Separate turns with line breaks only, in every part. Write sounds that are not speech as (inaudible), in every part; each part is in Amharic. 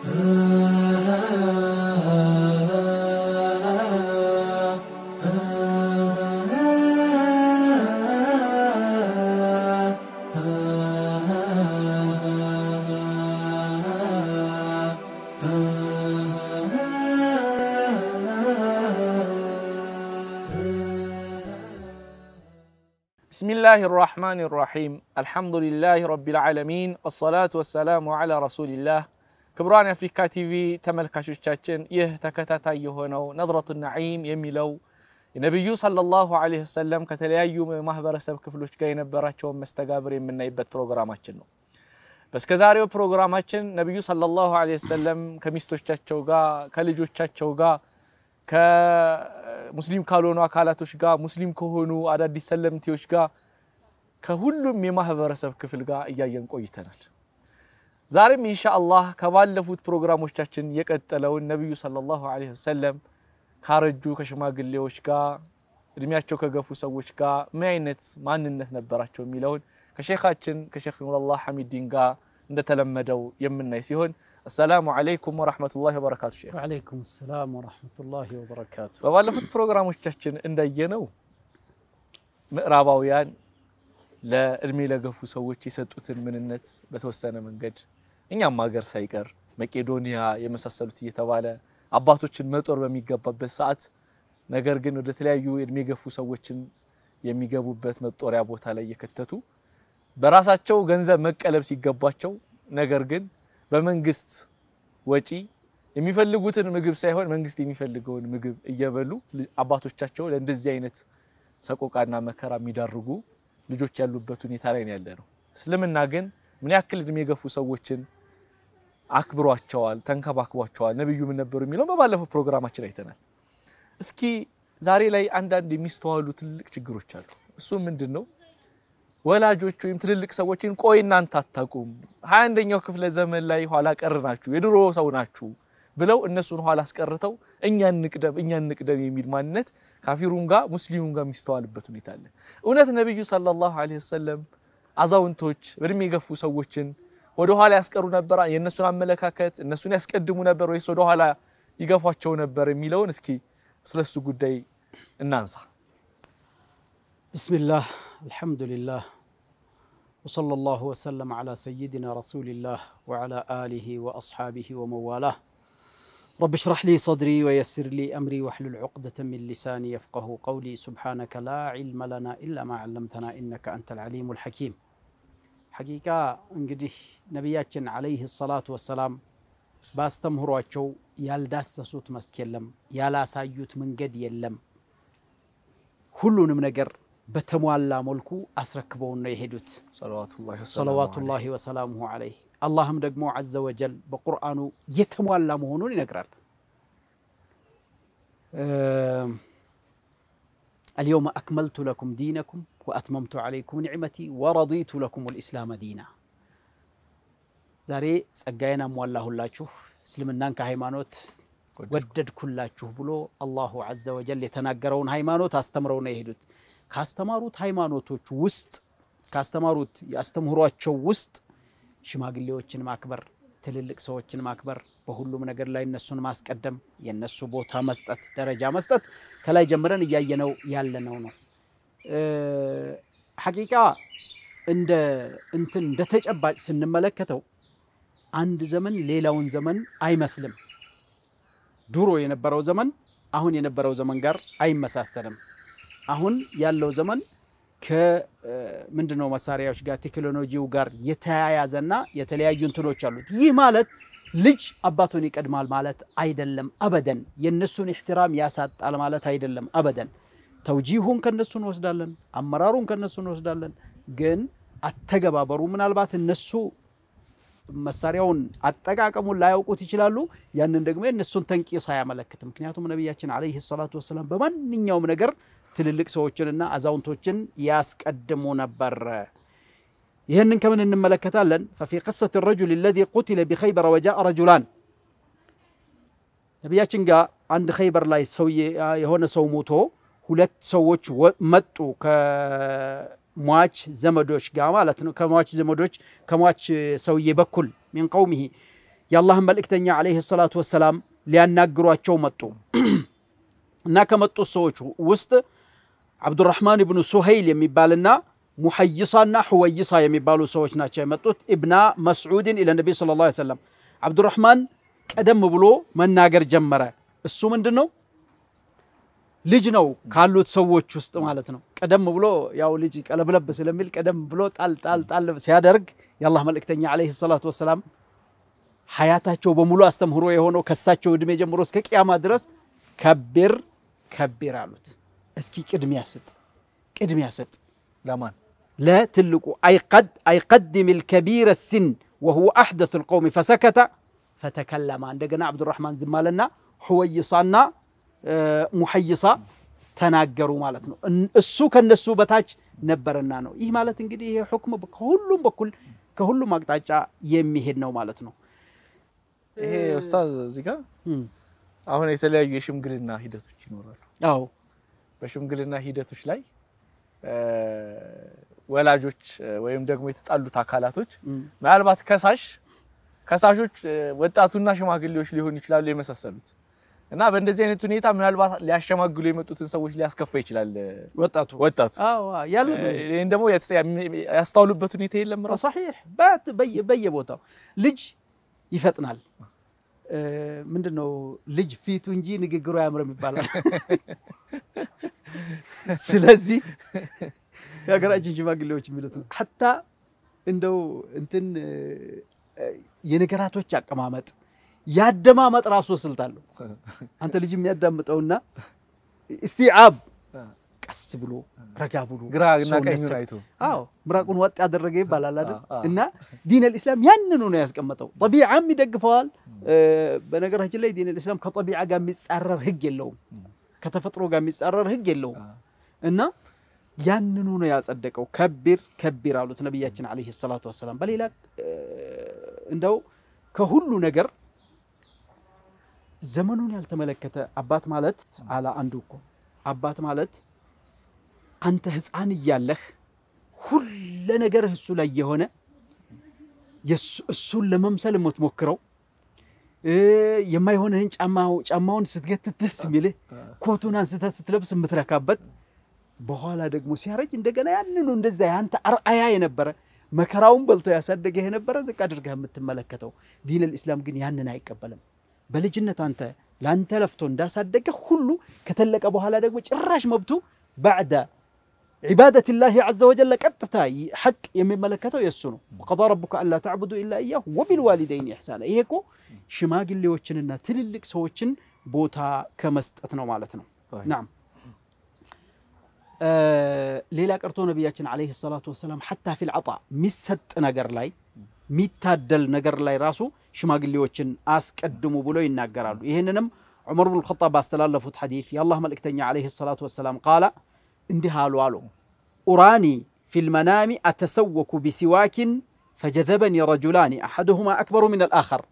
بسم الله الرحمن الرحيم الحمد لله رب العالمين والصلاة والسلام على رسول الله ክቡራን የአፍሪካ ቲቪ ተመልካቾቻችን ይህ ተከታታይ የሆነው ነድረቱ ነዒም የሚለው የነቢዩ ሰለላሁ ዐለይሂ ወሰለም ከተለያዩ ማህበረሰብ ክፍሎች ጋር የነበራቸውን መስተጋብር የምናይበት ፕሮግራማችን ነው። በስከ ዛሬው ፕሮግራማችን ነቢዩ ሰለላሁ ዐለይሂ ወሰለም ከሚስቶቻቸው ጋር፣ ከልጆቻቸው ጋር፣ ከሙስሊም ካልሆኑ አካላቶች ጋር፣ ሙስሊም ከሆኑ አዳዲስ ሰለምቴዎች ጋር፣ ከሁሉም የማህበረሰብ ክፍል ጋር እያየን ቆይተናል። زارم إن شاء الله كبال لفوت بروغرام وشتاشن يكاد تلاو النبي صلى الله عليه وسلم كارجو كشما قلي وشكا رمياش شوكا قفو سوشكا معينت ما ننت نبراش شو ميلون كشيخاتشن كشيخ نور الله حميد دينقا نتلم مدو يمنا يسيهون السلام عليكم ورحمة الله وبركاته شيخ
وعليكم السلام ورحمة الله وبركاته
وبال لفوت بروغرام وشتاشن اندا ينو مقرابا لا ارمي لقفو سوتي ستوتن من النت بتوسنا من قد እኛም ሀገር ሳይቀር መቄዶንያ የመሳሰሉት እየተባለ አባቶችን መጦር በሚገባበት ሰዓት ነገር ግን ወደ ተለያዩ እድሜ ገፉ ሰዎችን የሚገቡበት መጦሪያ ቦታ ላይ እየከተቱ በራሳቸው ገንዘብ መቀለብ ሲገባቸው ነገር ግን በመንግስት ወጪ የሚፈልጉትን ምግብ ሳይሆን መንግስት የሚፈልገውን ምግብ እየበሉ አባቶቻቸው ለእንደዚህ አይነት ሰቆቃና መከራ የሚዳርጉ ልጆች ያሉበት ሁኔታ ላይ ያለ ነው። እስልምና ግን ምን ያክል እድሜ የገፉ ሰዎችን አክብሯቸዋል፣ ተንከባክቧቸዋል። ነቢዩ ምን ነበሩ የሚለው በባለፈው ፕሮግራማችን አይተናል። እስኪ ዛሬ ላይ አንዳንድ የሚስተዋሉ ትልቅ ችግሮች አሉ። እሱ ምንድን ነው? ወላጆች ወይም ትልልቅ ሰዎችን ቆይ እናንተ አታውቁም፣ ሀያ አንደኛው ክፍለ ዘመን ላይ ኋላ ቀር ናችሁ፣ የድሮ ሰው ናችሁ ብለው እነሱን ኋላ አስቀርተው እኛ እንቅደም እኛ እንቅደም የሚል ማንነት ካፊሩም ጋር ሙስሊሙን ጋር የሚስተዋልበት ሁኔታ አለ። እውነት ነቢዩ ሰለላሁ ዐለይሂ ወሰለም አዛውንቶች በእድሜ የገፉ ሰዎችን ወደኋላ ያስቀሩ ነበር የነሱን አመለካከት እነሱን ያስቀድሙ ነበር ወይስ ወደኋላ ይገፏቸው ነበር የሚለውን እስኪ
ስለሱ ጉዳይ እናንሳ الحمد لله وصلى الله وسلم على سيدنا رسول الله وعلى آله وأصحابه وموالاه رب اشرح لي صدري ويسر لي أمري واحلل عقدة من لساني يفقه قولي سبحانك لا علم لنا إلا ما علمتنا إنك أنت العليم الحكيم حقيقة انجده نبياتنا عليه الصلاة والسلام باستمهروا اتشو يال داسة صوت مسك يلم يالا سايوت من قد يلم هلون من اقر بتموالا ملكو اسركبون يهدوت صلوات الله وسلامه صلوات الله وسلامه عليه اللهم دقمو عز وجل بقرآنو يتموالا مهونون نقرر أه اليوم أكملت لكم دينكم ወአትመምቱ ዓለይኩም ኒዕመቲ ወረዲቱ ለኩም ልኢስላመ ዲና። ዛሬ ጸጋዬን አሟላሁላችሁ እስልምናን ከሃይማኖት ወደድኩላችሁ ብሎ አላሁ ዐዘ ወጀል የተናገረውን ሃይማኖት አስተምረው ነው የሄዱት። ካስተማሩት ሃይማኖቶች ውስጥ ካስተማሩት የአስተምህሯቸው ውስጥ ሽማግሌዎችን ማክበር፣ ትልልቅ ሰዎችን ማክበር፣ በሁሉም ነገር ላይ እነሱን ማስቀደም፣ የእነሱ ቦታ መስጠት፣ ደረጃ መስጠት ከላይ ጀምረን እያየነው ያለነው ነው። ሐቂቃ እንደ እንትን እንደ ተጨባጭ ስንመለከተው አንድ ዘመን ሌላውን ዘመን አይመስልም። ድሮ የነበረው ዘመን አሁን የነበረው ዘመን ጋር አይመሳሰልም። አሁን ያለው ዘመን ከምንድነው መሳሪያዎች ጋር ቴክኖሎጂው ጋር የተያያዘና የተለያዩ እንትኖች አሉት። ይህ ማለት ልጅ አባቱን ይቀድማል ማለት አይደለም አበደን። የእነሱን እህትራም ያሳጣል ማለት አይደለም አበደን። توجيههم كنسون وسدالن أمرارهم كنسون وسدالن جن أتجبا برو من البات النسو مساريون أتجاكم ولا يوقت يشلالو يعني ندقمه النسون تنكي صايا ملكة من نبياتنا عليه الصلاة والسلام بمن نيوم نجر تللك سوتشنا أزاونتوتشن ياسك قدمونا برّ يهنن كمن إن ملكة ملكتالن ففي قصة الرجل الذي قتل بخيبر وجاء رجلان نبياتشنجا عند خيبر لا يسوي يهون سو موتو ሁለት ሰዎች መጡ ከሟች ዘመዶች ጋር ማለት ነው። ከሟች ዘመዶች ከሟች ሰውዬ በኩል ሚን ቀውሚሂ የአላህን መልእክተኛ ዓለይሂ ሰላቱ ወሰላም ሊያናግሯቸው መጡ እና ከመጡት ሰዎች ውስጥ አብዱራህማን ብኑ ሱሀይል የሚባልና ሙሐይሳና ሁወይሳ የሚባሉ ሰዎች ናቸው የመጡት ኢብና መስዑድን ኢለ ነቢይ ስለ ላ ሰለም። አብዱራህማን ቀደም ብሎ መናገር ጀመረ። እሱ ምንድን ነው لجنو كالوت سووتش وسط مالتنا كدم بلو يا ولجي قلب لب سلمي كدم بلو تال تال تال سيادرك يا الله ملك تاني عليه الصلاة والسلام حياته شو بملو استمهرو يهونو كسات شو دمي جمروس كي يا مدرس كبير كبر علوت اسكي كدم ياسد كدم ياسد لمن لا تلقو اي قد اي قدم الكبير السن وهو احدث القوم فسكت فتكلم عن عندنا عبد الرحمن زمالنا هو يصنع ሙሐይሳ ተናገሩ ማለት ነው። እሱ ከነሱ በታች ነበረና ነው። ይህ ማለት እንግዲህ ይሄ ሁክም ከሁሉም በኩል ከሁሉም አቅጣጫ የሚሄድ ነው ማለት ነው።
ይሄ ኡስታዝ እዚህ ጋር አሁን የተለያዩ የሽምግልና ሂደቶች ይኖራሉ። አዎ በሽምግልና ሂደቶች ላይ ወላጆች ወይም ደግሞ የተጣሉት አካላቶች ምናልባት ከሳሽ ከሳሾች ወጣቱና ሽማግሌዎች ሊሆኑ ይችላሉ የመሳሰሉት እና በእንደዚህ አይነት ሁኔታ ምናልባት ሊያሸማግሉ የመጡትን ሰዎች ሊያስከፋ ይችላል። ወጣቱ ወጣቱ ይህን ደግሞ
ያስተዋሉበት ሁኔታ የለም። ሰሒሕ በየቦታው ልጅ ይፈጥናል። ምንድን ነው ልጅ ፊቱ እንጂ ንግግሩ አያምርም ይባላል። (laughs) ስለዚህ የሀገራችን ሽማግሌዎች የሚሉት ነው። ሀታ እንደው እንትን የነገራቶች አቀማመጥ ያደማመጥ ራሱ ስልት አለው። አንተ ልጅ የሚያዳምጠውና እስቲዓብ ቀስ ብሎ ረጋ ብሎ አዎ ምራቁን ወጥ ያደረገ ይባላል አይደል? እና ዲን አልኢስላም ያንኑ ነው ያስቀመጠው። ጠቢዓም ይደግፈዋል። በነገራችን ላይ ዲን አልኢስላም ከጠቢዓ ጋር የሚጻረር ህግ የለውም፣ ከተፈጥሮ ጋር የሚጻረር ህግ የለውም። እና ያንኑ ነው ያጸደቀው። ከቢር ከቢር አሉት ነቢያችን ዓለይሂ ሰላቱ ወሰላም። በሌላ እንደው ከሁሉ ነገር ዘመኑን ያልተመለከተ አባት ማለት አላ አንዱ እኮ አባት ማለት አንተ ህፃን እያለህ ሁለ ነገር እሱ ላይ የሆነ እሱን ለመምሰል የምትሞክረው የማይሆንህን ጫማውን ስትገትት ደስ የሚልህ ኮቱን አንስተ ስትለብስ የምትረካበት በኋላ ደግሞ ሲያረጅ እንደገና ያንኑ እንደዛ አንተ አርአያ የነበረ መከራውን በልቶ ያሳደገህ የነበረ ዝቅ አድርገህ የምትመለከተው ዲን ልእስላም ግን ያንን አይቀበልም። لان አንተ دا صدق እንዳሳደገ كتلك أبو هلا ደግሞ ጭራሽ مبتو بعد عبادة الله عز وجل كتتا حق ملكته يسونه وقضى ربك ألا تعبدوا إلا إياه وبالوالدين إحسانا إيهكو شماغ اللي وچننا تللك سوچن بوتا أتنو مالتنو طيب. نعم آه ليلا كرتون بياتنا عليه الصلاة والسلام حتى في العطاء مستنا قر لاي ሚታደል ነገር ላይ ራሱ ሽማግሌዎችን አስቀድሙ ብሎ ይናገራሉ። ይህንንም ዑመር ብን ኸጣብ ባስተላለፉት ሐዲት የአላህ መልእክተኛ ዓለይሂ ሰላቱ ወሰላም ቃላ እንዲህ አሉ አሉ ኡራኒ ፊል መናሚ አተሰወኩ ቢሲዋኪን ፈጀዘበኒ ረጁላኒ አሐዱሁማ አክበሩ ሚን አልአኸር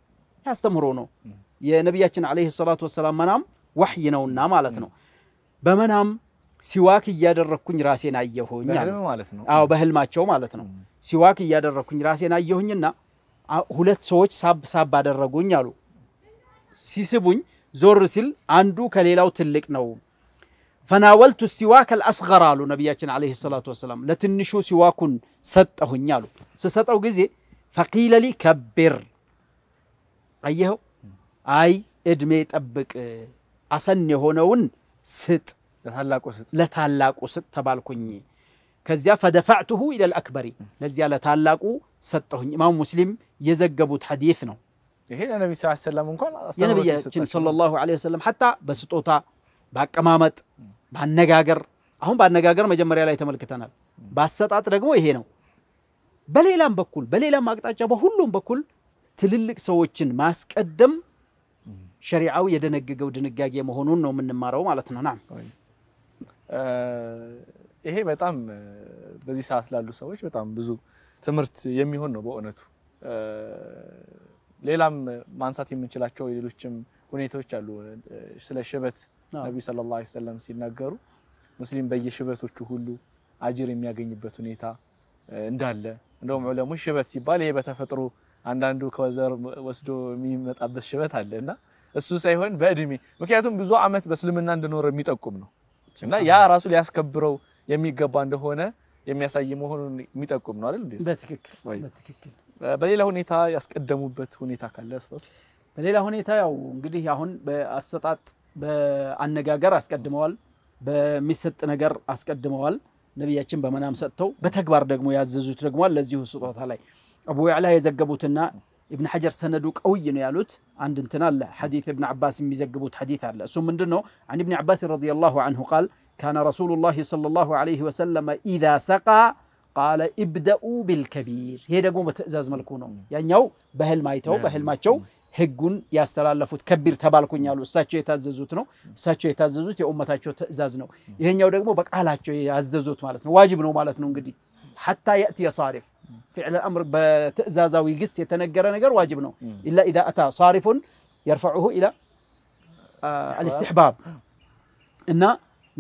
ያስተምሮ ነው። የነቢያችን ዓለይሂ ሰላቱ ወሰላም መናም ወሕይ ነውና ማለት ነው። በመናም ሲዋክ እያደረግኩኝ ራሴን አየሁኝ ማለት ነው። አዎ በህልማቸው ማለት ነው። ሲዋክ እያደረግኩኝ ራሴን አየሁኝና ሁለት ሰዎች ሳብ ሳብ አደረጉኝ አሉ። ሲስቡኝ ዞር ሲል አንዱ ከሌላው ትልቅ ነው። ፈናወልቱ ሲዋክ አልአስገር አሉ ነቢያችን ዓለይሂ ሰላቱ ወሰላም። ለትንሹ ሲዋኩን ሰጠሁኝ አሉ። ስሰጠው ጊዜ ፈቂለሊ ከቢር አየኸው፣ አይ እድሜ ጠብቅ፣ አሰን የሆነውን ስጥ ለታላቁ ስጥ ተባልኩኝ። ከዚያ ፈደፋዕቱሁ ኢለል አክበሪ ለዚያ ለታላቁ ሰጠሁኝ። ኢማሙ ሙስሊም የዘገቡት ሐዲስ ነው። ይሄ ለነቢ ስ ሰለም እንኳን የነቢያችን ሰለላሁ ዐለይሂ ወሰለም ሐታ በስጦታ በአቀማመጥ በአነጋገር አሁን በአነጋገር መጀመሪያ ላይ ተመልክተናል። በአሰጣጥ ደግሞ ይሄ ነው። በሌላም በኩል በሌላም አቅጣጫ በሁሉም በኩል ትልልቅ ሰዎችን ማስቀደም ሸሪዓው የደነገገው ድንጋጌ መሆኑን ነው የምንማረው ማለት ነው። ናም
ይሄ በጣም በዚህ ሰዓት ላሉ ሰዎች በጣም ብዙ ትምህርት የሚሆን ነው በእውነቱ። ሌላም ማንሳት የምንችላቸው የሌሎችም ሁኔታዎች አሉ። ስለ ሽበት ነቢዩ ሰለላሁ ዐለይሂ ወሰለም ሲናገሩ ሙስሊም በየሽበቶቹ ሁሉ አጅር የሚያገኝበት ሁኔታ እንዳለ እንደውም ዑለሙ ሽበት ሲባል ይሄ በተፈጥሮ አንዳንዱ ከዘር ወስዶ የሚመጣበት ሽበት አለ እና እሱ ሳይሆን በእድሜ ምክንያቱም ብዙ ዓመት በእስልምና እንደኖረ የሚጠቁም ነው። እና ያ ራሱ ሊያስከብረው የሚገባ እንደሆነ የሚያሳይ መሆኑን የሚጠቁም ነው አይደል? በትክክል በትክክል። በሌላ ሁኔታ ያስቀደሙበት ሁኔታ ካለ
ኡስታዝ? በሌላ ሁኔታ ያው እንግዲህ አሁን በአሰጣጥ በአነጋገር አስቀድመዋል፣ በሚሰጥ ነገር አስቀድመዋል። ነቢያችን በመናም ሰጥተው በተግባር ደግሞ ያዘዙት ደግሞ ለዚሁ ስጦታ ላይ አቡ ያዕላ የዘገቡትና ابن حجر سندوك أوي نيالوت عند انتنا حديث ابن عباس ميزقبوت حديث على سو من دنو عن ابن عباس رضي الله عنه قال كان رسول الله صلى الله عليه وسلم إذا سقى قال ابدأوا بالكبير هي دقوا متأزاز ملكونه يعني يو بهل مايتو بهل ماتشو هجون يا سلام لفوت كبير تبالكون يالو ساتشو يتزازوتنو ساتشو يتزازوت يا أمتاتشو تزازنو يعني يو دقوا بك على تشو يتزازوت مالتنو واجبنو مالتنو قدي حتى ياتي صارف فعل الامر بتأزاز ويقست يتنقر نقر واجبنا الا اذا اتى صارف يرفعه الى آه الاستحباب ان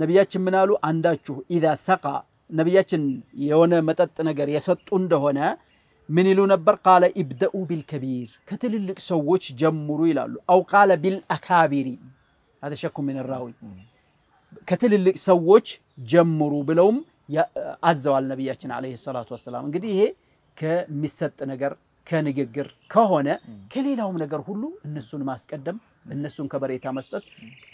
نبياتكم منالو عنداتشو اذا سقى نبياتكم يونا متت نقر يسطون هنا من يلون بر قال ابدأوا بالكبير كتل اللي سووش جمرو الى او قال بالاكابري هذا شك من الراوي كتل اللي سووش جمرو بلوم አዘዋል ነቢያችን አለይሂ ሰላቱ ወሰላም። እንግዲህ ይሄ ከሚሰጥ ነገር ከንግግር ከሆነ ከሌላውም ነገር ሁሉ እነሱን ማስቀደም እነሱን ከበሬታ መስጠት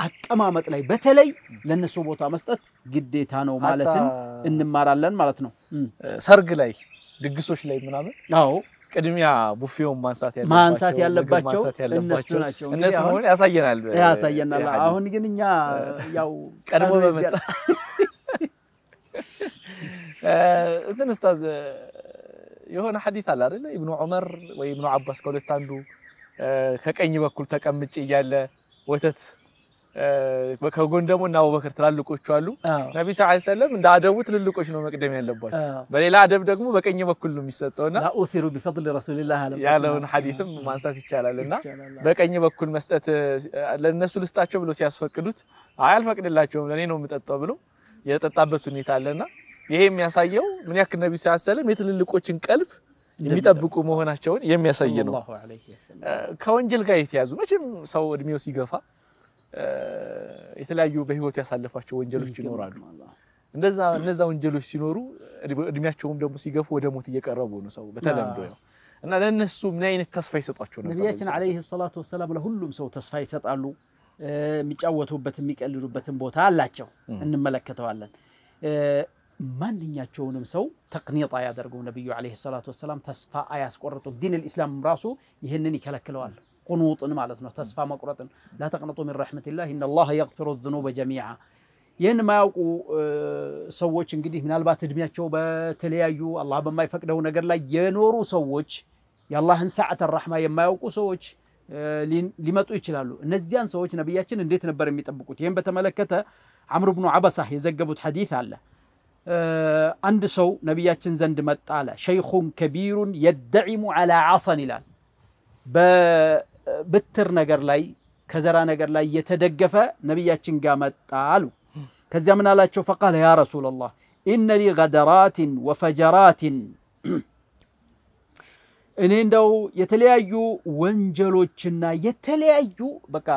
አቀማመጥ ላይ በተለይ ለእነሱ ቦታ መስጠት ግዴታ ነው ማለትን እንማራለን ማለት ነው። ሰርግ ላይ ድግሶች ላይ ምናምን አዎ ቅድሚያ ቡፌውን ማንሳት ያለባቸው እነሱ ናቸው። እነሱ መሆን ያሳየናል ያሳየናል። አሁን ግን እኛ ያው ቀድሞ በመጣ (laughs) እንትን ኡስታዝ
የሆነ ሐዲስ አለ አይደል? ኢብኑ ዑመር ወይ ኢብኑ አባስ ከሁለት አንዱ ከቀኝ በኩል ተቀምጭ እያለ ወተት ከጎን ደግሞ እና አቡበክር ትላልቆቹ አሉ። ነቢ ስ ሰለም እንደ አደቡ ትልልቆች ነው መቅደም ያለባቸው። በሌላ አደብ ደግሞ በቀኝ በኩል ነው የሚሰጠውና ኡሩ ያለውን ሐዲትም ማንሳት ይቻላል። እና በቀኝ በኩል መስጠት ለእነሱ ልስጣቸው ብሎ ሲያስፈቅዱት አይ አልፈቅድላቸውም ለእኔ ነው የምጠጣው ብሎ የጠጣበት ሁኔታ አለና ይሄ የሚያሳየው ምን ያክል ነቢ ሰለም የትልልቆችን ቀልብ የሚጠብቁ መሆናቸውን የሚያሳይ ነው። ከወንጀል ጋር የተያዙ መቼም ሰው እድሜው ሲገፋ የተለያዩ በህይወቱ ያሳለፋቸው ወንጀሎች ይኖራሉ። እንደዛ እነዛ ወንጀሎች ሲኖሩ እድሜያቸውም ደግሞ ሲገፉ ወደ ሞት እየቀረቡ ነው ሰው በተለምዶ ነው
እና ለእነሱ ምን አይነት ተስፋ ይሰጧቸው ነበር? ነቢያችን ዓለይሂ ሰላቱ ወሰላም ለሁሉም ሰው ተስፋ ይሰጣሉ። የሚጫወቱበት የሚቀልዱበትን ቦታ አላቸው፣ እንመለከተዋለን። ማንኛቸውንም ሰው ተቅኒጣ ያደርገው ነቢዩ ዓለይሂ ሰላቱ ወሰላም ተስፋ አያስቆርጡ። ዲን ልኢስላም ራሱ ይህንን ይከለክለዋል። ቁኑጥን ማለት ነው፣ ተስፋ መቁረጥን። ላ ተቅነጡ ሚን ረሕመቲላህ ኢነ አላህ የግፊሩ ዙኑበ ጀሚዓ። ይህን የማያውቁ ሰዎች እንግዲህ ምናልባት እድሜያቸው በተለያዩ አላህ በማይፈቅደው ነገር ላይ የኖሩ ሰዎች የአላህን ሰዓተ ራሕማ የማያውቁ ሰዎች ሊመጡ ይችላሉ እነዚያን ሰዎች ነቢያችን እንዴት ነበር የሚጠብቁት ይህም በተመለከተ አምር ብኑ አበሳህ የዘገቡት ሐዲት አለ አንድ ሰው ነቢያችን ዘንድ መጣ አለ ሸይኹን ከቢሩን የደዒሙ አላ ዓሰን ይላል በብትር ነገር ላይ ከዘራ ነገር ላይ የተደገፈ ነቢያችን ጋር መጣ አሉ ከዚያ ምን አላቸው ፈቃል ያ ረሱላ ላህ ኢነ ሊ ገደራትን ወፈጀራትን እኔ እንደው የተለያዩ ወንጀሎችና የተለያዩ በቃ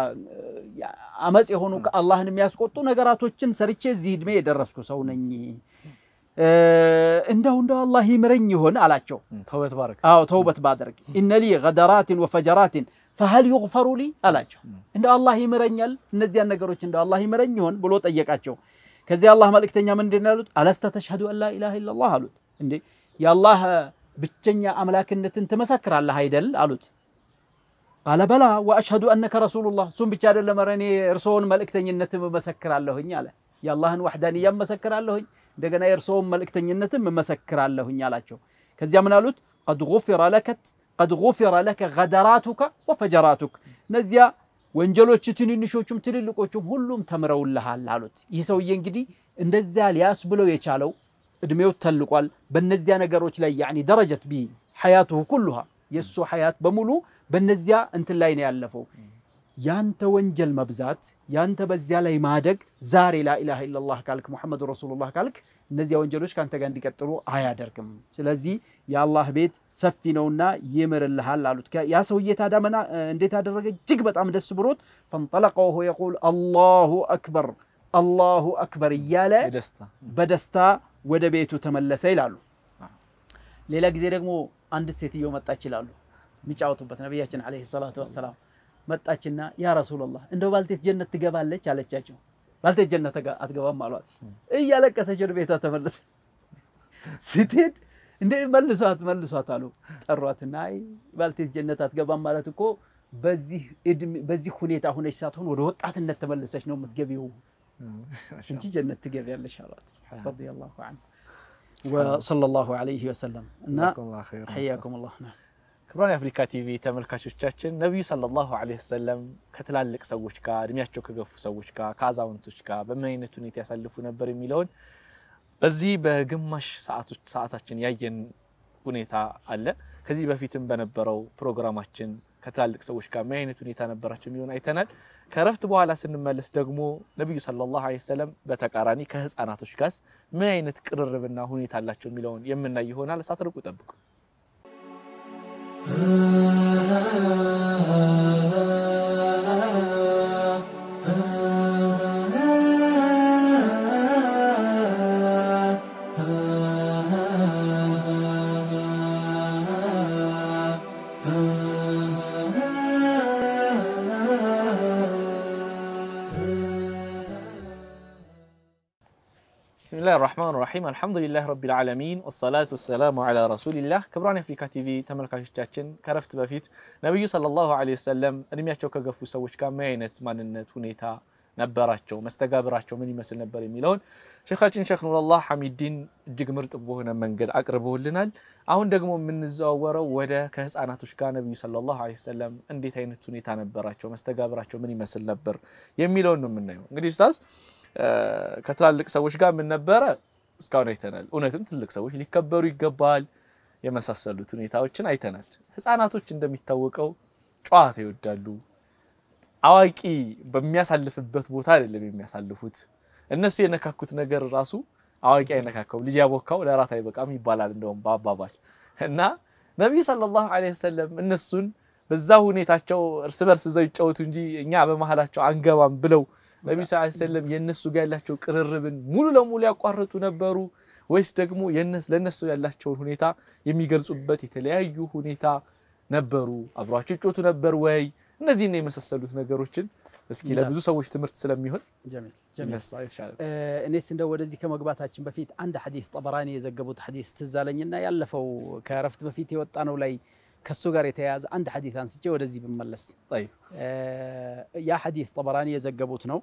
አመፅ የሆኑ አላህን የሚያስቆጡ ነገራቶችን ሰርቼ እዚህ እድሜ የደረስኩ ሰው ነኝ። እንደው እንደው አላህ ይምረኝ ይሆን አላቸው። ተውበት ባደርግ አዎ ተውበት ገደራትን ወፈጀራትን ፈሀል ዩግፈሩ ሊ አላቸው። እንደ አላህ ይምረኛል እነዚያን ነገሮች እንደ አላህ ይምረኝ ይሆን ብሎ ጠየቃቸው። ከዚያ አላህ መልእክተኛ ምንድን ያሉት? አለስተ ተሽሀዱ አን ላ ኢላሃ ኢለላህ አሉት። እንዴ የአላህ بتجنيا أملاك إن تمسكر على هيدل علوت قال بلا وأشهد أنك رسول الله ثم بتشاد لما رني رسول ملك تني إن تمسكر على هني على يا الله إن وحداني يوم مسكر على هني دعنا يرسول ملك تني إن تمسكر على هني على شو كذي من علوت قد غفر لك قد غفر لك غدراتك وفجراتك نزيا وانجلو تشتني نشوشم تللو كوشم هلوم تمرو لها اللالوت يسوي ينجدي اندزال ياسبلو يشالو ادميو تلقوال بنزيا نقروش لي يعني درجة بي حياته كلها يسو حياة بمولو بنزيا انت اللي نيالفو يانت وانجل مبزات يانت بزيا لي مادك زاري لا إله إلا الله كالك محمد رسول الله كالك نزيا وانجلوش كانت تغاندي كترو آيا دركم يا الله بيت سفينونا يمر لها لالوتك يا سوية تادامنا انديت هادرق جيكبت عمد السبروت فانطلق وهو يقول الله أكبر الله أكبر يالا بدستا بدستا ወደ ቤቱ ተመለሰ ይላሉ። ሌላ ጊዜ ደግሞ አንዲት ሴትዮ መጣች ይላሉ የሚጫወቱበት ነቢያችን ዓለይሂ ሰላቱ ወሰላም መጣችና ያ ረሱላላህ እንደው ባልቴት ጀነት ትገባለች አለቻቸው። ባልቴት ጀነት አትገባም አሏት። እያለቀሰች ወደ ቤቷ ተመለሰ። ስትሄድ እንደ መልሷት መልሷት አሉ። ጠሯትና አይ ባልቴት ጀነት አትገባም ማለት እኮ በዚህ ሁኔታ ሆነች ሳትሆን ወደ ወጣትነት ተመለሰች ነው የምትገቢው
من جنة
اتقى غير الاشارات رضي الله عنه وصلى الله عليه وسلم جزاكم الله خير حياكم الله نعم
كبراني افريكا تي في تامل كاشوتشاتشن نبي صلى الله عليه وسلم كتلالك سوشكا رمياتشو كغف سوشكا كازا ونتوشكا بمين تونيتي اسلفو نبر ميلون بزي بقمش ساعات ساعاتشن يجن ونيتا الا كزي بفيتم بنبرو بروجراماتشن كتلالك سوشكا مين تونيتا نبراتشن ميون ايتنال ከረፍት በኋላ ስንመለስ ደግሞ ነቢዩ ሰለላሁ ዐለይሂ ወሰለም በተቃራኒ ከህፃናቶች ጋር ምን አይነት ቅርርብና ሁኔታ አላቸው የሚለውን የምናይ ይሆናል። ሳትርቁ ጠብቁ። الرحمن الرحيم الحمد لله رب العالمين والصلاة والسلام على رسول الله كبران أفريكا تيفي ተመልካቾቻችን ከረፍት በፊት ነቢዩ ሰለላሁ ዐለይሂ ወሰለም እድሜያቸው ከገፉ ሰዎች ጋር ምን አይነት ማንነት ሁኔታ ነበራቸው፣ መስተጋብራቸው ምን ይመስል ነበር የሚለውን ሼኻችን ሼክ ኑረላህ ሐሚዲን እጅግ ምርጥ በሆነ መንገድ አቅርበውልናል። አሁን ደግሞ የምንዘዋወረው ወደ ከህፃናቶች ጋር ነቢዩ ሰለላሁ ዐለይሂ ወሰለም እንዴት አይነት ሁኔታ ነበራቸው፣ መስተጋብራቸው ምን ይመስል ነበር የሚለውን ነው የምናየው። እንግዲህ ኡስታዝ ከትላልቅ ሰዎች ጋር ምን ነበረ እስካሁን አይተናል። እውነትም ትልቅ ሰዎች ሊከበሩ ይገባል የመሳሰሉት ሁኔታዎችን አይተናል። ህፃናቶች እንደሚታወቀው ጨዋታ ይወዳሉ። አዋቂ በሚያሳልፍበት ቦታ አይደለም የሚያሳልፉት። እነሱ የነካኩት ነገር ራሱ አዋቂ አይነካከው፣ ልጅ ያቦካው ለራት አይበቃም ይባላል እንደውም በአባባል እና ነቢዩ ሰለላሁ ዐለይሂ ወሰለም እነሱን በዛ ሁኔታቸው እርስ በርስ ዘው ይጫወቱ እንጂ እኛ በመሀላቸው አንገባም ብለው ነቢ ስ ሰለም የእነሱ ጋር ያላቸው ቅርርብን ሙሉ ለሙሉ ያቋረጡ ነበሩ ወይስ ደግሞ ለእነሱ ያላቸውን ሁኔታ የሚገልጹበት የተለያዩ ሁኔታ ነበሩ? አብሯቸው ይጮቱ ነበር ወይ? እነዚህና የመሳሰሉት ነገሮችን እስኪ ለብዙ ሰዎች ትምህርት ስለሚሆን
እኔስ እንደው ወደዚህ ከመግባታችን በፊት አንድ ሐዲስ ጠበራኒ የዘገቡት ሐዲስ ትዝ አለኝና ያለፈው ከረፍት በፊት የወጣ ነው ላይ ከሱ ጋር የተያያዘ አንድ ሐዲስ አንስቼ ወደዚህ ብመለስ ያ ሐዲስ ጠበራኒ የዘገቡት ነው።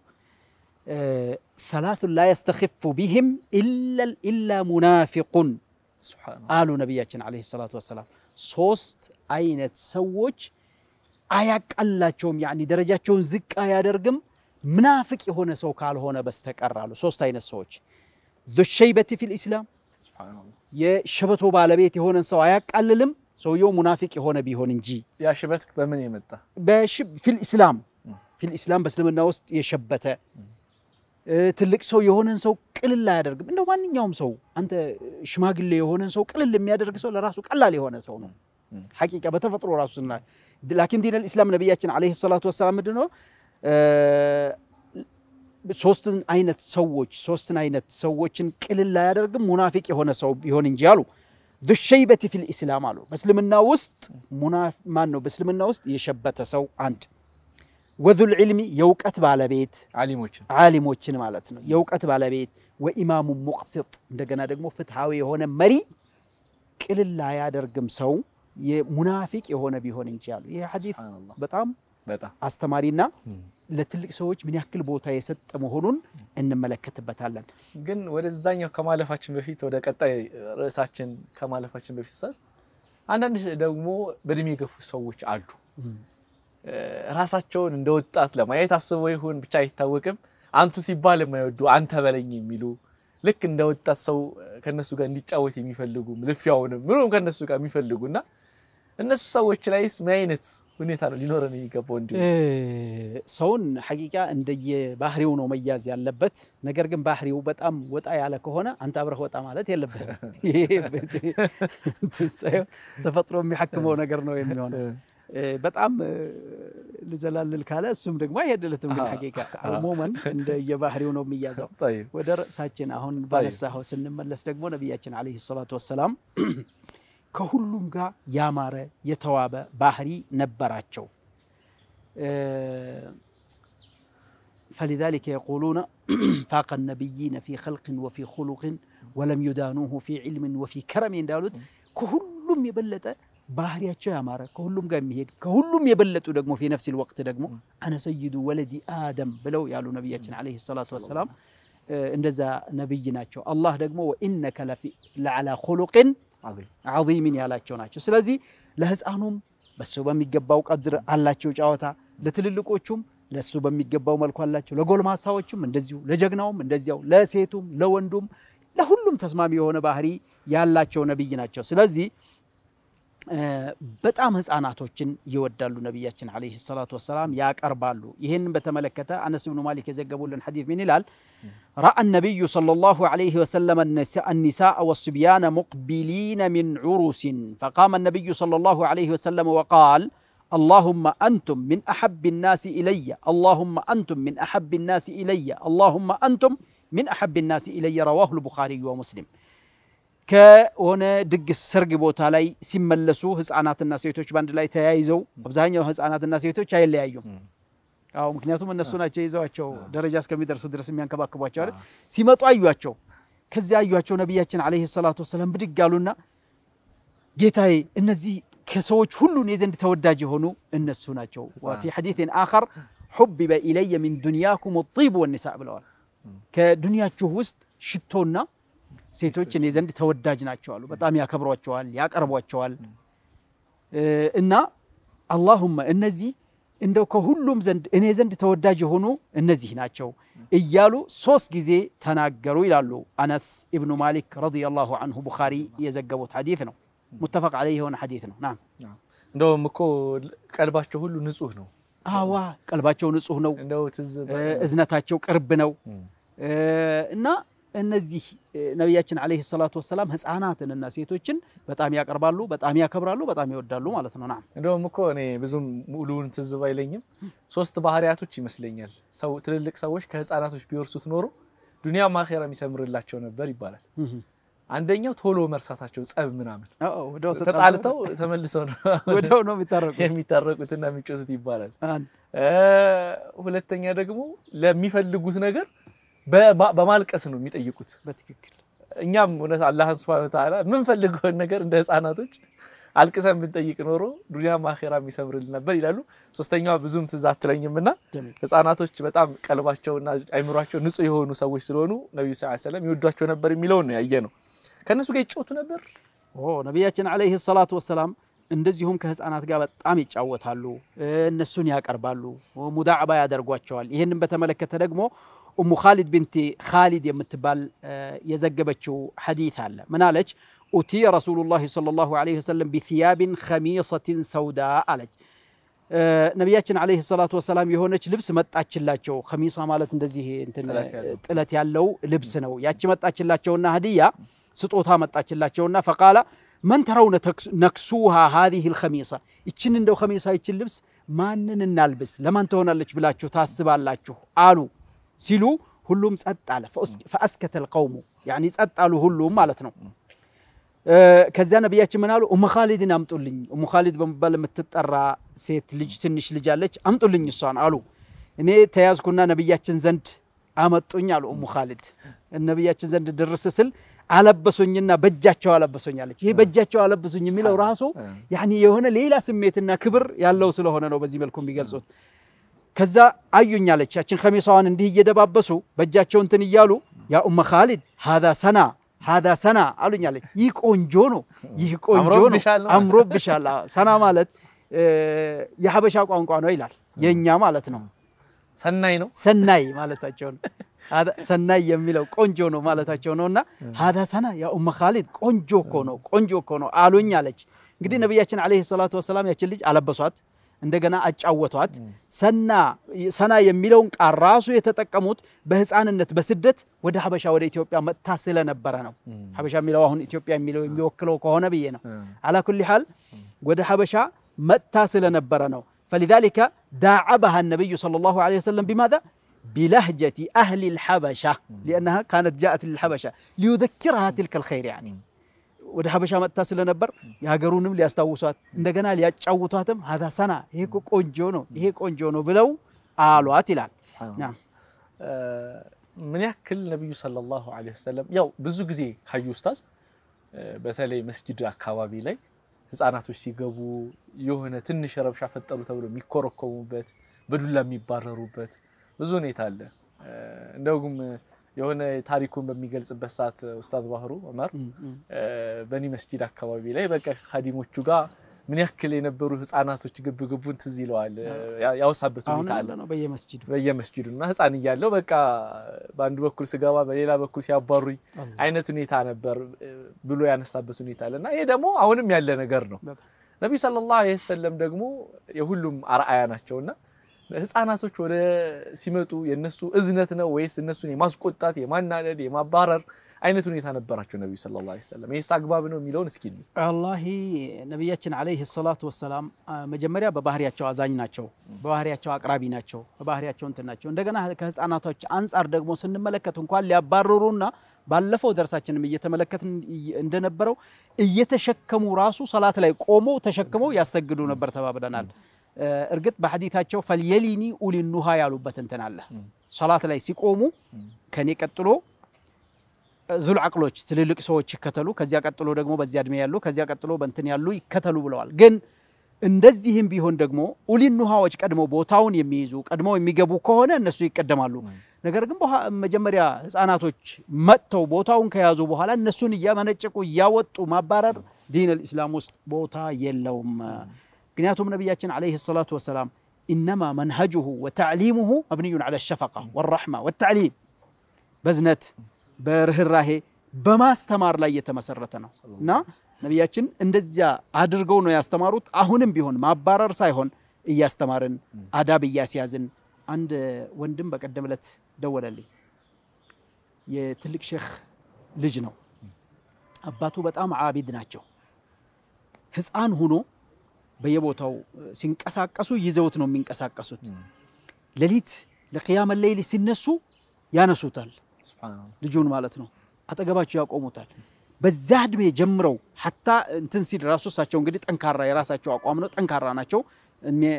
ሰላቱን ላ የስተኺፉ ቢህም ኢላ ሙናፊቁን አሉ ነቢያችን ዓለይሂ ሰላቱ ወሰላም። ሶስት አይነት ሰዎች አያቃላቸውም፣ ያኒ ደረጃቸውን ዝቅ አያደርግም ምናፍቅ የሆነ ሰው ካልሆነ በስተቀር አሉ። ሶስት አይነት ሰዎች ዙሸይበቲ ፊል ኢስላም የሸበቶ ባለቤት የሆነን ሰው አያቃልልም። ሰውየው ሙናፊቅ የሆነ ቢሆን እንጂ ያ ሽበት በምን የመጣ ፊል ኢስላም ፊል ኢስላም በእስልምና ውስጥ የሸበተ ትልቅ ሰው የሆነን ሰው ቅልል አያደርግም። እንደ ማንኛውም ሰው አንተ ሽማግሌ የሆነን ሰው ቅልል የሚያደርግ ሰው ለራሱ ቀላል የሆነ ሰው ነው። ሐቂቃ በተፈጥሮ ራሱ ስና ላኪን ዲን ልእስላም ነቢያችን ዓለይሂ ሰላቱ ወሰላም ምንድን ነው ሶስትን አይነት ሰዎች ሶስትን አይነት ሰዎችን ቅልል አያደርግም ሙናፊቅ የሆነ ሰው ቢሆን እንጂ አሉ። ذو الشيبة في الإسلام قالوا بس لمن وسط مناف ما إنه بس لمن وسط يشبة سو عند وذو العلم يوك أتبع على بيت عالم وشن عالم وشن مالتنا يوك أتبع على بيت وإمام مقصط دقنا دقمو فتحاوي هنا مري كل اللي يادر سو منافق يهونا بيهون إن شاء الله يا حديث بتعم بتعم أستمرينا لتلك سويش من يأكل بوتا يسد مهونون እንመለከትበታለን።
ግን ወደዛኛው ከማለፋችን በፊት ወደ ቀጣይ ርዕሳችን ከማለፋችን በፊት ሳት አንዳንድ ደግሞ በእድሜ የገፉ ሰዎች አሉ። ራሳቸውን እንደ ወጣት ለማየት አስበው ይሁን ብቻ አይታወቅም፣ አንቱ ሲባል የማይወዱ አንተ በለኝ የሚሉ ልክ እንደ ወጣት ሰው ከነሱ ጋር እንዲጫወት የሚፈልጉ ልፊያውንም ምንም ከነሱ ጋር እና الناس سويت ليس ماينت ونيت أنا لينورا نيجي
كبون جو. سون حقيقة عند يه بحري ونو مياز ياللبت نجرجن بحري وبت أم على كهونا أنت أبره وت أم على تيلبت. تسيو تفتروا محكمون نجرنو يميون. بتأم لزلال الكلا السم دقما يدلتم الحقيقة عموما عند يبحري ونو ميازو. ودر ساتشنا هون بارسة هو سنم لس عليه الصلاة والسلام. كهولم جا يا مارة يتوابه بحري نبراتشو فلذلك يقولون فاق النبيين في خلق وفي خلق ولم يدانوه في علم وفي كرم دالوت كهولم يبلته بحري أشوا يا مارة كهولم جا مهيد كهولم يبلته دقمو في نفس الوقت دقمو أنا سيد ولدي آدم بلو يالو نبيتنا عليه الصلاة والسلام إن ذا نبينا الله دقمو وإنك لفي لعلى خلق ዓዚሚን ያላቸው ናቸው። ስለዚህ ለህፃኑም በሱ በሚገባው ቀድር አላቸው ጨዋታ፣ ለትልልቆቹም ለሱ በሚገባው መልኩ አላቸው። ለጎልማሳዎችም እንደዚሁ፣ ለጀግናውም እንደዚያው፣ ለሴቱም፣ ለወንዱም፣ ለሁሉም ተስማሚ የሆነ ባህሪ ያላቸው ነቢይ ናቸው። ስለዚህ በጣም ህፃናቶችን ይወዳሉ ነቢያችን አለይሂ ሰላቱ ወሰላም ያቀርባሉ። ይህንን በተመለከተ አነስ ብኑ ማሊክ የዘገቡልን ሐዲስ ምን ይላል? ረአ ነቢዩ ሰለላሁ ዐለይሂ ወሰለም አኒሳአ ወስብያነ ሙቅቢሊነ ሚን ዑሩሲን ፈቃመ ነቢዩ ሰለላሁ ዐለይሂ ወሰለም ወቃል اللهم أنتم من أحب الناس إلي اللهم أنتم من أحب الناس إلي اللهم أنتم من أحب الناس إلي رواه البخاري ومسلم ከሆነ ድግስ ሰርግ ቦታ ላይ ሲመለሱ ህፃናትና ሴቶች በአንድ ላይ ተያይዘው አብዛኛው ህፃናትና ሴቶች አይለያዩም። አዎ ምክንያቱም እነሱ ናቸው ይዘዋቸው ደረጃ እስከሚደርሱ ድረስ የሚያንከባክቧቸው አይደል። ሲመጡ አዩቸው። ከዚያ አዩቸው ነቢያችን ዓለይሂ ሰላቱ ወሰላም ብድግ አሉና ጌታዬ እነዚህ ከሰዎች ሁሉ እኔ ዘንድ ተወዳጅ የሆኑ እነሱ ናቸው። ወፊ ሐዲትን አኸር ሑቢበ ኢለየ ሚን ዱንያኩም ጢብ ወኒሳ ብለዋል። ከዱንያችሁ ውስጥ ሽቶና ሴቶች እኔ ዘንድ ተወዳጅ ናቸው አሉ። በጣም ያከብሯቸዋል፣ ያቀርቧቸዋል። እና አላሁመ እነዚህ እንደው ከሁሉም ዘንድ እኔ ዘንድ ተወዳጅ የሆኑ እነዚህ ናቸው እያሉ ሶስት ጊዜ ተናገሩ ይላሉ አነስ ኢብኑ ማሊክ ረዲየላሁ አንሁ ቡኻሪ የዘገቡት ሐዲት ነው። ሙተፈቅ ዓለይህ የሆነ ሐዲት ነው። ና እንደውም እኮ ቀልባቸው ሁሉ ንጹህ ነው። አዋ ቀልባቸው ንጹህ ነው። እዝነታቸው ቅርብ ነው እና እነዚህ ነቢያችን ዓለይሂ ሰላቱ ወሰላም ህፃናትንና ሴቶችን በጣም ያቀርባሉ፣ በጣም ያከብራሉ፣ በጣም ይወዳሉ ማለት ነው። ናም
እንደውም እኮ እኔ ብዙም ሙሉውን ትዝብ አይለኝም። ሶስት ባህሪያቶች ይመስለኛል ሰው ትልልቅ ሰዎች ከህፃናቶች ቢወርሱት ኖሮ ዱንያ ማኺራ የሚሰምርላቸው ነበር ይባላል። አንደኛው ቶሎ መርሳታቸው ጸብ ምናምን ተጣልተው ተመልሰው (laughs) ወደው ነው የሚታረቁትና የሚጮሱት ይባላል። ሁለተኛ ደግሞ ለሚፈልጉት ነገር በማልቀስ ነው የሚጠይቁት። በትክክል እኛም እውነት አላህን ስብሐነ ወተዓላ የምንፈልገውን ነገር እንደ ህፃናቶች አልቅሰን ብንጠይቅ ኖሮ ዱንያም አኼራም የሚሰምርል ነበር ይላሉ። ሶስተኛዋ ብዙም ትዝ አትለኝም እና ህፃናቶች በጣም ቀልባቸውና አይምሯቸው ንጹህ የሆኑ ሰዎች
ስለሆኑ ነቢዩ ስ ሰለም ይወዷቸው ነበር የሚለውን ነው ያየ ነው። ከእነሱ ጋር ይጫወቱ ነበር። ነቢያችን ዓለይሂ ሰላቱ ወሰላም እንደዚሁም ከህፃናት ጋር በጣም ይጫወታሉ፣ እነሱን ያቀርባሉ፣ ሙዳዕባ ያደርጓቸዋል። ይህንን በተመለከተ ደግሞ أم خالد بنتي خالد يمتبال آه، يزقبتش حديث هلا من عليك أتي رسول الله صلى الله عليه وسلم بثياب خميصة سوداء ألج آه، نبياتنا عليه الصلاة والسلام يهونش لبس مت تأكلاتش خميصة مالت نزيه تلات يالو لبسنا ياتش ما تأكلاتش هدية ستوتها ما تأكلاتش فقال من ترون نكسوها هذه الخميصة إتشن دو خميصة إتشن لبس ما نلبس لما انتهونا لك بلاتشو تاسبال لاتشو آلو ሲሉ ሁሉም ጸጥ አለ። ፈአስከተል ቀውሙ ያኒ ጸጥ አሉ ሁሉም ማለት ነው። ከዚያ ነቢያችን ምን አሉ? ኡሙ ኻሊድን አምጡልኝ። ኡሙ ኻሊድ በመባል የምትጠራ ሴት ልጅ ትንሽ ልጅ አለች፣ አምጡልኝ እሷን አሉ። እኔ ተያዝኩና ነቢያችን ዘንድ አመጡኝ አሉ ኡሙ ኻሊድ። ነቢያችን ዘንድ ድርስ ስል አለበሱኝና በእጃቸው አለበሱኝ አለች። ይሄ በእጃቸው አለበሱኝ የሚለው ራሱ ያኒ የሆነ ሌላ ስሜትና ክብር ያለው ስለሆነ ነው በዚህ መልኩ የሚገልጹት። ከዛ አዩኝ አለች ያችን ከሚሳዋን እንዲህ እየደባበሱ በእጃቸው እንትን እያሉ ያ ኡመ ኻሊድ ሃዛ ሰና ሃዛ ሰና አሉኝ አለች። ይህ ቆንጆ ነው፣ ይህ ቆንጆ ነው፣ አምሮብሻል። ሰና ማለት የሀበሻ ቋንቋ ነው ይላል፣ የእኛ ማለት ነው። ሰናይ ነው፣ ሰናይ ማለታቸው ነው። ሰናይ የሚለው ቆንጆ ነው ማለታቸው ነው። እና ሃዛ ሰና ያ ኡመ ኻሊድ ቆንጆ እኮ ነው፣ ቆንጆ እኮ ነው አሉኝ አለች። እንግዲህ ነቢያችን ዓለይሂ ሰላቱ ወሰላም ያችን ልጅ አለበሷት። እንደገና አጫወቷት። ሰና ሰና የሚለውን ቃል ራሱ የተጠቀሙት በህፃንነት በስደት ወደ ሀበሻ ወደ ኢትዮጵያ መጥታ ስለነበረ ነው። ሀበሻ የሚለው አሁን ኢትዮጵያ የሚለው የሚወክለው ከሆነ ብዬ ነው። አላኩል ሐል ወደ ሀበሻ መጥታ ስለነበረ ነው። فلذلك داعبها النبي صلى الله عليه وسلم بماذا؟ بلهجة أهل الحبشة لأنها كانت جاءت للحبشة ليذكرها تلك الخير يعني ወደ ሀበሻ መጥታ ስለነበር የሀገሩንም ሊያስታውሷት እንደገና ሊያጫውቷትም ሰና ይሄ ቆንጆ ነው ይሄ ቆንጆ ነው ብለው አሏት ይላል። ምን ያክል
ነቢዩ ሰለላሁ ዐለይሂ ወሰለም ያው ብዙ ጊዜ ካዩ ኡስታዝ በተለይ መስጅድ አካባቢ ላይ ህፃናቶች ሲገቡ የሆነ ትንሽ ረብሻ ፈጠሩ ተብሎ የሚኮረኮሙበት በዱላ የሚባረሩበት ብዙ ሁኔታ አለ። እንደውም የሆነ ታሪኩን በሚገልጽበት ሰዓት ኡስታዝ ባህሩ ዑመር በኒ መስጂድ አካባቢ ላይ በቃ ከሀዲሞቹ ጋር ምን ያክል የነበሩ ህፃናቶች ግብ ግቡን ትዝ ይለዋል ያወሳበት ሁኔታ አለ በየመስጂዱ በየመስጂዱ እና ህፃን እያለው በቃ በአንዱ በኩል ስገባ በሌላ በኩል ሲያባሩኝ አይነት ሁኔታ ነበር ብሎ ያነሳበት ሁኔታ አለ እና ይሄ ደግሞ አሁንም ያለ ነገር ነው ነቢዩ ሰለላሁ ዐለይሂ ወሰለም ደግሞ የሁሉም አርአያ ናቸውና ህፃናቶች ወደ ሲመጡ የነሱ እዝነት ነው ወይስ እነሱን የማስቆጣት
የማናደድ የማባረር አይነት ሁኔታ ነበራቸው ነቢዩ ሰለላሁ ዐለይሂ ወሰለም? ይህስ አግባብ ነው የሚለውን እስኪ አላሂ ነቢያችን ዐለይሂ ሰላቱ ወሰላም መጀመሪያ በባህሪያቸው አዛኝ ናቸው በባህሪያቸው አቅራቢ ናቸው በባህሪያቸው እንትን ናቸው እንደገና ከህፃናቶች አንጻር ደግሞ ስንመለከት እንኳን ሊያባረሩና ባለፈው ደርሳችንም እየተመለከት እንደነበረው እየተሸከሙ ራሱ ሰላት ላይ ቆመው ተሸክመው ያሰግዱ ነበር ተባብለናል እርግጥ በሐዲታቸው ፈልየሊኒ ኡሊኑሃ ያሉበት እንትን አለ። ሰላት ላይ ሲቆሙ ከኔ ቀጥሎ ዙል አቅሎች ትልልቅ ሰዎች ይከተሉ፣ ከዚያ ቀጥሎ ደግሞ በዚያ እድሜ ያሉ፣ ከዚያ ቀጥሎ በእንትን ያሉ ይከተሉ ብለዋል። ግን እንደዚህም ቢሆን ደግሞ ኡሊኑሃዎች ቀድመው ቦታውን የሚይዙ ቀድመው የሚገቡ ከሆነ እነሱ ይቀደማሉ። ነገር ግን መጀመሪያ ህፃናቶች መጥተው ቦታውን ከያዙ በኋላ እነሱን እያመነጨቁ እያወጡ ማባረር ዲን አልኢስላም ውስጥ ቦታ የለውም። كنياتهم نبي عليه الصلاة والسلام إنما منهجه وتعليمه مبني على الشفقة والرحمة والتعليم بزنت بره الراهي بما استمر لا يتمسرتنا نا نبي ياتشن اندزيا عدرقو نو يستمروت اهونم بيهون ما بارر سايهون إيا عداب ياسيازن عند وندم بقدملت دولة لي يتلك شيخ لجنو أباتو بتقام عابد ناتشو هزان هونو በየቦታው ሲንቀሳቀሱ ይዘውት ነው የሚንቀሳቀሱት። ሌሊት ለቅያመ ሌይል ሲነሱ ያነሱታል፣ ልጁን ማለት ነው። አጠገባቸው ያቆሙታል። በዛ እድሜ ጀምረው ሐታ እንትን ሲል ራሱ እሳቸው እንግዲህ ጠንካራ የራሳቸው አቋም ነው፣ ጠንካራ ናቸው።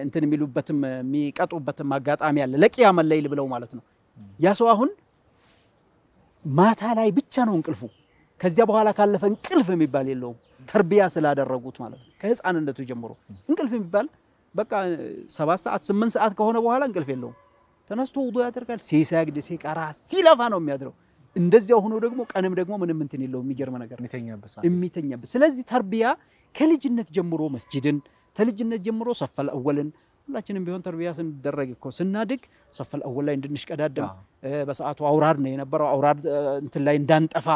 እንትን የሚሉበትም የሚቀጡበትም አጋጣሚ አለ፣ ለቅያመ ሌይል ብለው ማለት ነው። ያ ሰው አሁን ማታ ላይ ብቻ ነው እንቅልፉ ከዚያ በኋላ ካለፈ እንቅልፍ የሚባል የለውም። ተርቢያ ስላደረጉት ማለት ነው። ከህፃንነቱ ጀምሮ እንቅልፍ የሚባል በቃ ሰባት ሰዓት ስምንት ሰዓት ከሆነ በኋላ እንቅልፍ የለውም። ተነስቶ ውዱ ያደርጋል። ሲሰግድ፣ ሲቀራ፣ ሲለፋ ነው የሚያድረው። እንደዚያ ሆኖ ደግሞ ቀንም ደግሞ ምንም እንትን የለው የሚገርም ነገር የሚተኛበት። ስለዚህ ተርቢያ ከልጅነት ጀምሮ መስጅድን ከልጅነት ጀምሮ ሰፈል አወልን ሁላችንም ቢሆን ተርቢያ ስንደረግ እኮ ስናድግ ሰፈል አወል ላይ እንድንሽቀዳደም በሰዓቱ አውራድ ነው የነበረው አውራድ እንትን ላይ እንዳንጠፋ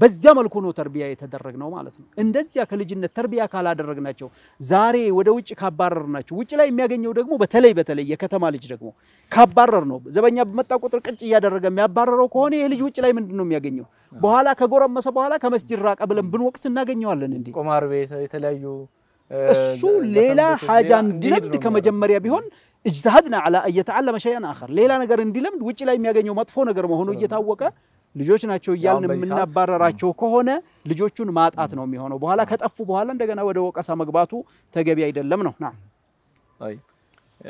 በዚያ መልኩ ነው ተርቢያ የተደረግ ነው ማለት ነው። እንደዚያ ከልጅነት ተርቢያ ካላደረግናቸው ዛሬ ወደ ውጭ ካባረር ናቸው ውጭ ላይ የሚያገኘው ደግሞ በተለይ በተለይ የከተማ ልጅ ደግሞ ካባረር ነው ዘበኛ በመጣ ቁጥር ቅጭ እያደረገ የሚያባረረው ከሆነ ይህ ልጅ ውጭ ላይ ምንድን ነው የሚያገኘው? በኋላ ከጎረመሰ በኋላ ከመስጂድ ራቀ ብለን ብንወቅስ እናገኘዋለን። እንዲ ቁማር ቤት፣ የተለያዩ እሱ ሌላ ሀጃ እንዲለምድ ከመጀመሪያ ቢሆን እጅትሃድና ላ እየተዓለመ ሸያን አኸር ሌላ ነገር እንዲለምድ ውጭ ላይ የሚያገኘው መጥፎ ነገር መሆኑ እየታወቀ ልጆች ናቸው እያልን የምናባረራቸው ከሆነ ልጆቹን ማጣት ነው የሚሆነው። በኋላ ከጠፉ በኋላ እንደገና ወደ ወቀሳ መግባቱ ተገቢ አይደለም ነው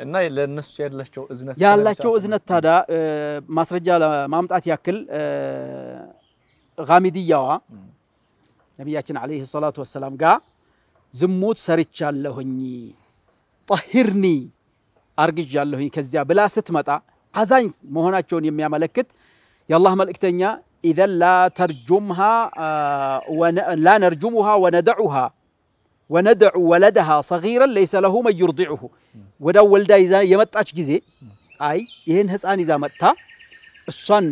እና ለነሱ ያላቸው እዝነት ያላቸው እዝነት
ታዳ ማስረጃ ለማምጣት ያክል ጋሚድያዋ ነቢያችን ዓለይሂ ሰላቱ ወሰላም ጋር ዝሙት ሰርቻለሁኝ ጠሂርኒ አርግዣለሁኝ ከዚያ ብላ ስትመጣ አዛኝ መሆናቸውን የሚያመለክት يالله ملك تنيا إذا لا ترجمها آه، لا نرجمها وندعها وندع ولدها صغيرا ليس له من يرضعه ودا ولدا إذا يمت أش جزء أي يهن هسان إذا متى الصن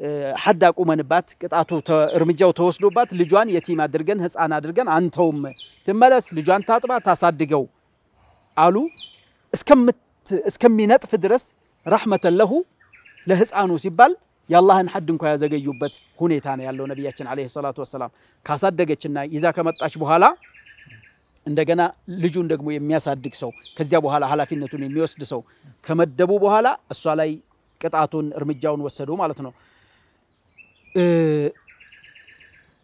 آه، حد أكو من بات قطعته ترمجة وتوصلوا بات لجوان يتيم أدرجن هسان أدرجن أنتم تمارس لجوان تاتبع تصدقوا قالوا اسكم اسكم ينطف درس رحمة له لهسان وسبال يا يالله نحدن كوا زج يوبت خوني ثانية يالله نبي أشن عليه الصلاة والسلام كاسد دقة أشن إذا كمت أشبه هلا عندنا لجون دقمو يمياس الدكسو كذابو هلا هلا فين نتوني ميوس دسو كمت دبو بهلا السؤال أي قطعتون رمجاون وسدو ما لتنو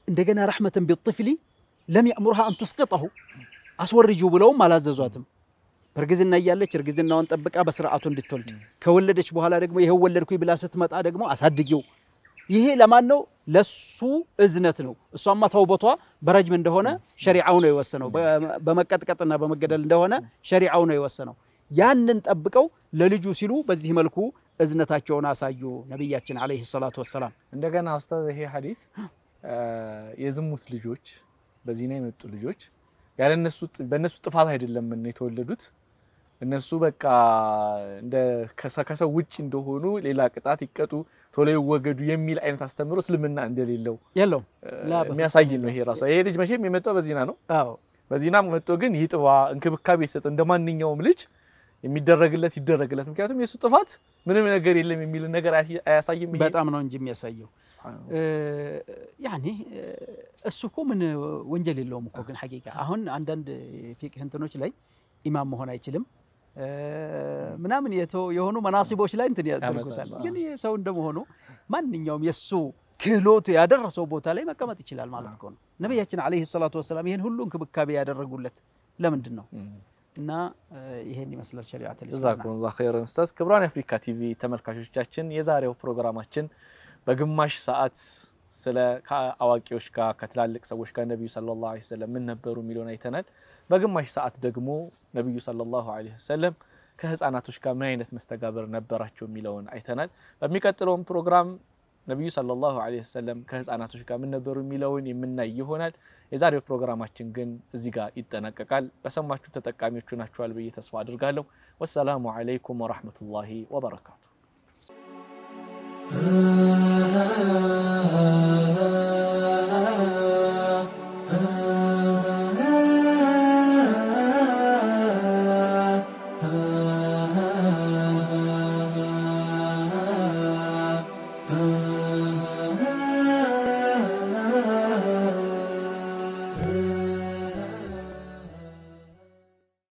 عندنا رحمة بالطفل لم يأمرها أن تسقطه أصور رجوب لهم ما لازم زواتهم በእርግዝና እያለች እርግዝናዋን ጠብቃ በስርዓቱ እንድትወልድ ከወለደች በኋላ ደግሞ ይሄው ወለድኩኝ ብላ ስትመጣ ደግሞ አሳድጊው። ይሄ ለማን ነው? ለሱ እዝነት ነው። እሷማ ተውበቷ በረጅም እንደሆነ ሸሪዓው ነው የወሰነው። በመቀጥቀጥና በመገደል እንደሆነ ሸሪዓው ነው የወሰነው። ያንን ጠብቀው ለልጁ ሲሉ በዚህ መልኩ እዝነታቸውን አሳዩ ነቢያችን ዓለይሂ ሰላቱ ወሰላም። እንደገና ኡስታዝ ይሄ ሐዲስ የዝሙት ልጆች ነው የመጡ
ልጆች ያለ በእነሱ ጥፋት አይደለም የተወለዱት እነሱ በቃ ከሰው ውጭ እንደሆኑ ሌላ ቅጣት ይቀጡ፣ ቶሎ ይወገዱ የሚል አይነት አስተምሮ እስልምና እንደሌለው
የለውም የሚያሳይ
ነው። ይሄ ራሱ ይሄ ልጅ መቼም የመጣው በዚና ነው። በዚና መጥቶ ግን ይጥባ እንክብካቤ ይሰጠው፣ እንደ ማንኛውም ልጅ የሚደረግለት
ይደረግለት። ምክንያቱም የእሱ ጥፋት
ምንም ነገር የለም የሚል ነገር አያሳይም። በጣም ነው እንጂ የሚያሳየው
ያኔ እሱ እኮ ምን ወንጀል የለውም እኮ ግን ሐቂቃ አሁን አንዳንድ ፊቅህ እንትኖች ላይ ኢማም መሆን አይችልም። ምናምን የሆኑ መናሲቦች ላይ እንትን ያደርጉታል። ግን ይህ ሰው እንደመሆኑ ማንኛውም የእሱ ክህሎቱ ያደረሰው ቦታ ላይ መቀመጥ ይችላል ማለት ከሆነ ነቢያችን ዓለይሂ ሰላቱ ወሰላም ይህን ሁሉ እንክብካቤ ያደረጉለት ለምንድን ነው? እና ይሄን ይመስላል ሸሪዓት ልስላም። ጀዛኩሙላህ
ኸይረን ኡስታዝ። ክቡራን የአፍሪካ ቲቪ ተመልካቾቻችን የዛሬው ፕሮግራማችን በግማሽ ሰዓት ስለ ከአዋቂዎች ጋር ከትላልቅ ሰዎች ጋር ነቢዩ ሰለላሁ ዐለይሂ ወሰለም ምን ነበሩ የሚለውን አይተናል። በግማሽ ሰዓት ደግሞ ነቢዩ ሰለላሁ ዐለይሂ ወሰለም ከህፃናቶች ጋር ምን አይነት መስተጋብር ነበራቸው የሚለውን አይተናል። በሚቀጥለውን ፕሮግራም ነቢዩ ሰለላሁ ዐለይሂ ወሰለም ከህፃናቶች ጋር ምን ነበሩ የሚለውን የምናይ ይሆናል። የዛሬው ፕሮግራማችን ግን እዚህ ጋር ይጠናቀቃል። በሰማችሁ ተጠቃሚዎቹ ናችኋል ብዬ ተስፋ አድርጋለሁ። ወሰላሙ ዐለይኩም ወረሕመቱላሂ ወበረካቱ።